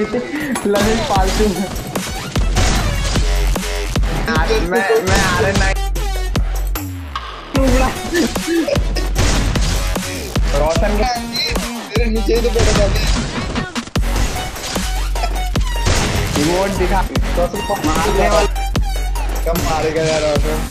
जीते ललित पालतू मैं मैं आरे रोशन का तेरे नीचे तो बैठा रिमोट दिखा तो तुमको मारने वाला कम मारेगा यार रोशन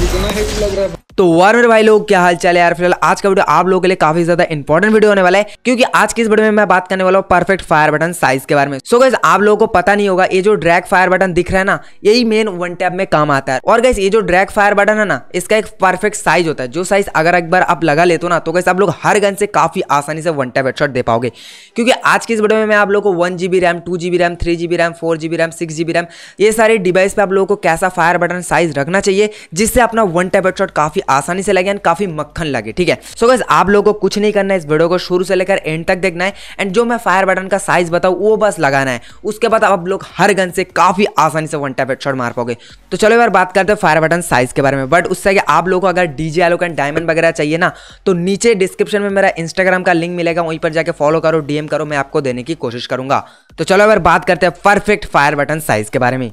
जितना हिट लग रहा है तो वार मेरे भाई लोग क्या हाल चाल है यार फिलहाल आज का वीडियो आप लोगों के लिए काफी ज्यादा इंपॉर्टेंट वीडियो होने वाला है क्योंकि आज की इस वीडियो में मैं बात करने वाला हूँ परफेक्ट फायर बटन साइज के बारे में सो so गैस आप लोगों को पता नहीं होगा ये जो ड्रैग फायर बटन दिख रहा है ना यही मेन वन टैप में काम आता है और गैस ये जो ड्रैग फायर बटन है ना इसका एक परफेक्ट साइज होता है जो साइज अगर एक बार आप लगा लेते हो ना तो गैस आप लोग हर गन से काफी आसानी से वन टैप हेडशॉट दे पाओगे क्योंकि आज की इस वीडियो में मैं आप लोग को one GB RAM two GB RAM three GB RAM four GB RAM six GB RAM ये सारे डिवाइस पे आप लोगों को कैसा फायर बटन साइज रखना चाहिए जिससे अपना वन टैप हेडशॉट काफी आसानी से लगे एंड काफ़ी मक्खन लगे ठीक है सो so गैस आप लोगों को कुछ नहीं करना है इस वीडियो को शुरू से लेकर एंड तक देखना है एंड जो मैं फायर बटन का साइज बताऊँ वो बस लगाना है उसके बाद आप लोग हर गन से काफ़ी आसानी से वन टाइप हेडशॉट मार पाओगे तो चलो यार बात करते हैं फायर बटन साइज के बारे में बट उससे आप लोगों को अगर डीजे आलोक एंड डायमंड वगैरह चाहिए ना तो नीचे डिस्क्रिप्शन में मेरा इंस्टाग्राम का लिंक मिलेगा वहीं पर जाकर फॉलो करो डीएम करो मैं आपको देने की कोशिश करूंगा तो चलो यार बात करते हैं परफेक्ट फायर बटन साइज के बारे में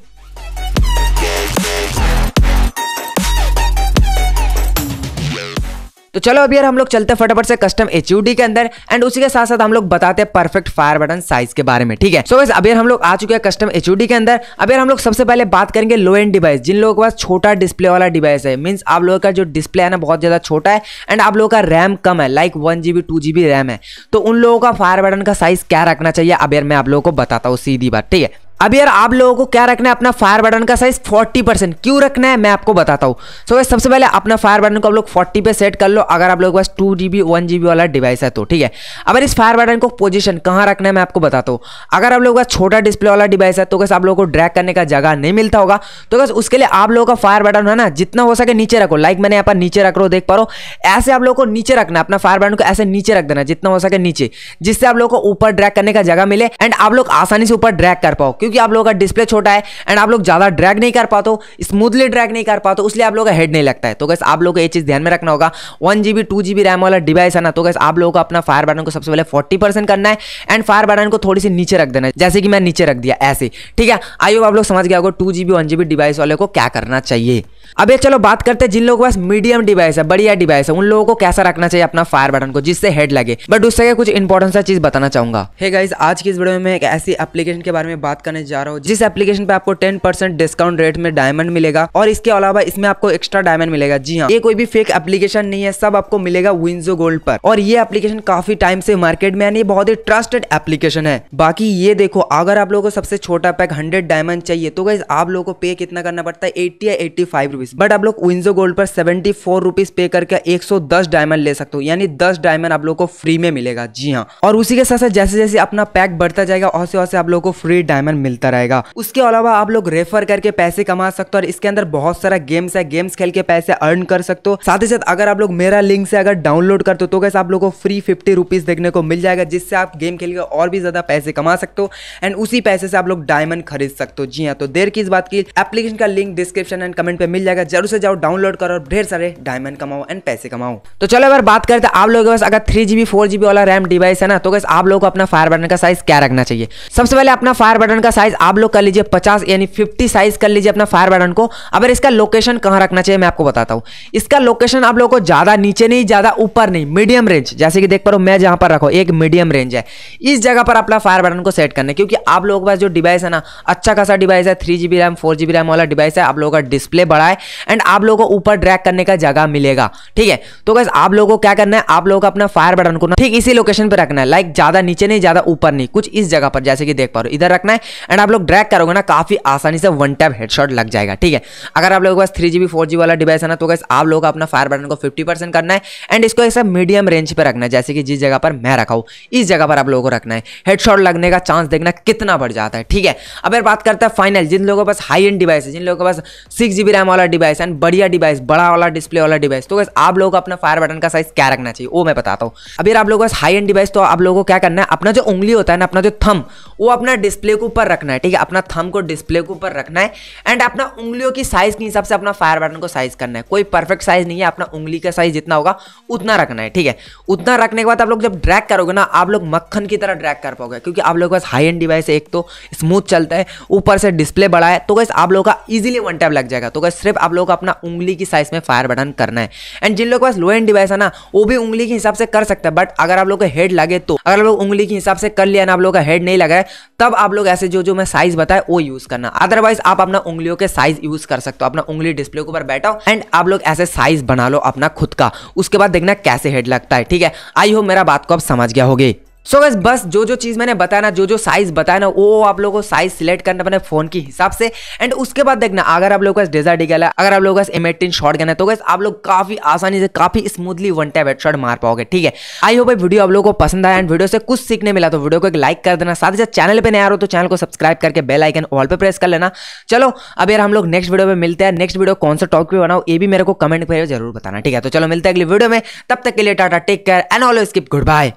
तो चलो अभी यार हम लोग चलते फटाफट से कस्टम एच के अंदर एंड उसी के साथ साथ हम लोग बताते हैं परफेक्ट फायर बटन साइज के बारे में ठीक है सो so, अभी हम लोग आ चुके हैं कस्टम एच के अंदर अभी हम लोग सबसे पहले बात करेंगे लो एंड डिवाइस जिन लोगों के पास छोटा डिस्प्ले वाला डिवाइस है मीन आप लोगों का जो डिस्प्ले है ना बहुत ज़्यादा छोटा है एंड आप लोगों का रैम कम है like one G B RAM है तो उन लोगों का फायर बटन का साइज क्या रखना चाहिए अब यार मैं आप लोगों को बताता हूँ सीधी बात ठीक है अब यार आप लोगों को क्या रखना है अपना फायर बटन का साइज 40 परसेंट क्यों रखना है मैं आपको बताता हूँ सो so, सबसे पहले अपना फायर बटन को आप लोग 40 पे सेट कर लो अगर आप लोगों के पास two G B one G वाला डिवाइस है तो ठीक है अगर इस फायर बटन को पोजीशन कहाँ रखना है मैं आपको बताता हूँ अगर आप लोगों का छोटा डिस्प्ले वाला डिवाइस है तो कैसे आप लोगों को ड्रैक करने का जगह नहीं मिलता होगा तो कैसे उसके लिए आप लोगों का फायर बटन है ना जितना हो सके नीचे रखो लाइक मैंने यहाँ पर नीचे रख रो देख पा रहा ऐसे आप लोग को नीचे रखना अपना फायर बटन को ऐसे नीचे रख देना जितना हो सके नीचे जिससे आप लोग को ऊपर ड्रैक करने का जगह मिले एंड आप लोग आसानी से ऊपर ड्रैक कर पाओ क्योंकि क्योंकि आप लोगों का डिस्प्ले छोटा है एंड आप लोग ज़्यादा ड्रैग नहीं कर पाते स्मूथली ड्रैग नहीं कर पाते इसलिए आप लोगों का हेड नहीं लगता है तो गैस आप लोग को ये चीज़ ध्यान में रखना होगा one G B two G B RAM वाला डिवाइस है ना तो गैस आप लोगों को अपना फायर बटन को सबसे पहले फोर्टी परसेंट करना है एंड फायर बटन को थोड़ी सी नीचे रख देना है जैसे कि मैं नीचे रख दिया ऐसे ठीक है आइए आप लोग समझ गया होगा two G one G device वाले को क्या करना चाहिए अब ये चलो बात करते हैं जिन लोगों के पास मीडियम डिवाइस है बढ़िया डिवाइस है उन लोगों को कैसा रखना चाहिए अपना फायर बटन को जिससे हेड लगे बट उससे कुछ इंपॉर्टेंट सा चीज़ बताना चाहूंगा hey गाइज आज की इस वीडियो में एक ऐसी एप्लीकेशन के बारे में बात कर करने जा रहा हूँ जिस एप्लीकेशन पे आपको टेन परसेंट डिस्काउंट रेट में डायमंड मिलेगा और इसके अलावा इसमें आपको एक्स्ट्रा डायमंड मिलेगा जी हाँ ये कोई भी फेक एप्लीकेशन नहीं है सब आपको मिलेगा विंजो गोल्ड पर और ये एप्लीकेशन काफी टाइम से मार्केट में यानी बहुत ही ट्रस्टेड एप्लीकेशन है बाकी ये देखो अगर आप लोगों को सबसे छोटा पैक हंड्रेड डायमंड चाहिए तो गाइज आप लोगों को पे कितना करना पड़ता है एट्टी या एट्टी फाइव रुपीज बट आप लोग विंजो गोल्ड पर सेवेंटी फोर रुपीज पे करके एक सौ दस डायमंड ले सकते हो यानी दस डायमंड आप लोग को फ्री में मिलेगा जी हाँ और उसी के साथ साथ जैसे जैसे अपना पैक बढ़ता जाएगा और से आप लोगों को फ्री डायमंड मिलता रहेगा उसके अलावा आप लोग रेफर करके पैसे कमा सकते हो और इसके अंदर बहुत सारा गेम्स है गेम्स खेल के पैसे अर्न कर सकते हो साथ ही साथ अगर आप लोग मेरा लिंक से अगर डाउनलोड करते हो तो कैसे आप लोग को फ्री फिफ्टी रुपीज देखने को मिल जाएगा जिससे आप गेम खेल के और भी ज्यादा पैसे कमा सकते हो एंड उसी पैसे से आप लोग डायमंड खरीद सकते हो जी हाँ तो देर की इस बात की एप्लीकेशन का लिंक डिस्क्रिप्शन एंड कमेंट पर मिल जाएगा जरूर से जाओ डाउनलोड करो और ढेर सारे डायमंड कमाओ एंड पैसे कमाओ तो चलो अगर बात करते आप लोगों के पास अगर थ्री जीबी फोर जीबी वाला रैम डिवाइस है ना तो कैसे आप लोग को अपना फायर बटन का साइज क्या रखना चाहिए सबसे पहले अपना फायर बटन का इसका साइज आप लोग कर लीजिए पचास यानी फिफ्टी साइज कर लीजिए अपना फायर बटन को अब इसका लोकेशन कहाँ रखना चाहिए मैं आपको बताता हूँ इसका लोकेशन आप लोगों को ज़्यादा नीचे नहीं ज़्यादा ऊपर नहीं मीडियम रेंज जैसे कि देख पा रहा मैं जहां पर रखो एक मीडियम रेंज है इस जगह पर अपना फायर बटन को सेट करने क्योंकि आप लोगों के पास जो डिवाइस है ना अच्छा खासा डिवाइस है three G RAM four G RAM वाला डिवाइस है आप लोगों का डिस्प्ले बड़ा है एंड आप लोगों को ऊपर ड्रैक करने का जगह मिलेगा ठीक है तो बस आप लोगों को क्या करना है आप लोगों को अपना फायर बटन को ठीक इसी लोकेशन पर रखना है लाइक ज़्यादा नीचे नहीं ज़्यादा ऊपर नहीं कुछ इस जगह पर जैसे कि देख पा रहे इधर रखना है एंड आप लोग ड्रैग करोगे ना काफ़ी आसानी से वन टैप हेडशॉट लग जाएगा ठीक है अगर आप लोगों के पास थ्री जी वाला डिवाइस है ना तो गैस आप लोग अपना फायर बटन को फिफ्टी परसेंट करना है एंड इसको ऐसा मीडियम रेंज पर रखना है जैसे कि जिस जगह पर मैं रखा हूँ इस जगह पर आप लोगों को रखना है हेडशॉट लगने का चांस देखना कितना बढ़ जाता है ठीक है अब यार बात करते हैं फाइनल जिन लोगों के पास हाई एंड डिवाइस है जिन लोगों के पास सिक्स जीबी रैम वाला डिवाइस एंड बढ़िया डिवाइस बड़ा वाला डिस्प्ले वाला डिवाइस तो गैस आप लोगों को अपना फायर बटन का साइज क्या रखना चाहिए वो मैं बताता हूँ अभी आप लोगों के पास हाई एंड डिवाइस तो आप लोगों को क्या करना है अपना जो उंगली होता है ना अपना जो थम वो अपना डिस्प्ले के ऊपर रखना है ठीक है अपना थम को डिस्प्ले के ऊपर रखना है एंड अपना उंगलियों की साइज के हिसाब से अपना फायर बटन को साइज करना है कोई परफेक्ट साइज नहीं है अपना उंगली का साइज जितना होगा उतना रखना है ठीक है उतना रखने के बाद आप लोग जब ड्रैक करोगे ना आप लोग मक्खन की तरह ड्रैक कर पाओगे क्योंकि आप लोग के पास हाई एंड डिवाइस है एक तो स्मूथ चलता है ऊपर से डिस्प्ले बड़ा है तो कैसे आप लोग का इजिली वन टैप लग जाएगा तो कैसे सिर्फ आप लोग अपना उंगली की साइज में फायर बटन करना है एंड जिन लोग के पास लो एंड डिवाइस है ना वो भी उंगली के हिसाब से कर सकता है बट अगर आप लोग का हेड लगे तो अगर आप लोग उंगली के हिसाब से कर लिया ना आप लोग का हेड नहीं लगा है तब आप लोग ऐसे जो जो मैं साइज बताया वो यूज करना अदरवाइज आप अपना उंगलियों के साइज यूज कर सकते हो अपना उंगली डिस्प्ले के ऊपर बैठो एंड आप लोग ऐसे साइज बना लो अपना खुद का उसके बाद देखना कैसे हेड लगता है ठीक है आई होप मेरा बात को आप समझ गया होगी सो so बस जो जो चीज़ मैंने बताया ना जो जो साइज़ बताया ना वो आप लोगों को साइज़ सिलेक्ट करना अपने फ़ोन के हिसाब से एंड उसके बाद देखना अगर आप लोग का डेजर्ट गला है अगर आप लोगों का एम एटीन शॉट गना है तो गैस आप लोग काफ़ी आसानी से काफ़ी स्मूथली वन टाइप हेड मार पाओगे ठीक है आई होप भाई वीडियो आप लोग को पसंद आया एंड वीडियो से कुछ सीखने मिला तो वीडियो को एक लाइक कर देना साथ ही साथ चैनल पर नया हो तो चैनल को सब्सक्राइब करके बेल आइकन ऑल पर प्रेस कर लेना चलो अब यार हम लोग नेक्स्ट वीडियो में मिलते हैं नेक्स्ट वीडियो कौन सा टॉपिक बनाओ ये भी मेरे को कमेंट पर जरूर बताना ठीक है तो चलो मिलते हैं अगले वीडियो में तब तक के लिए tata take care and always skip good bye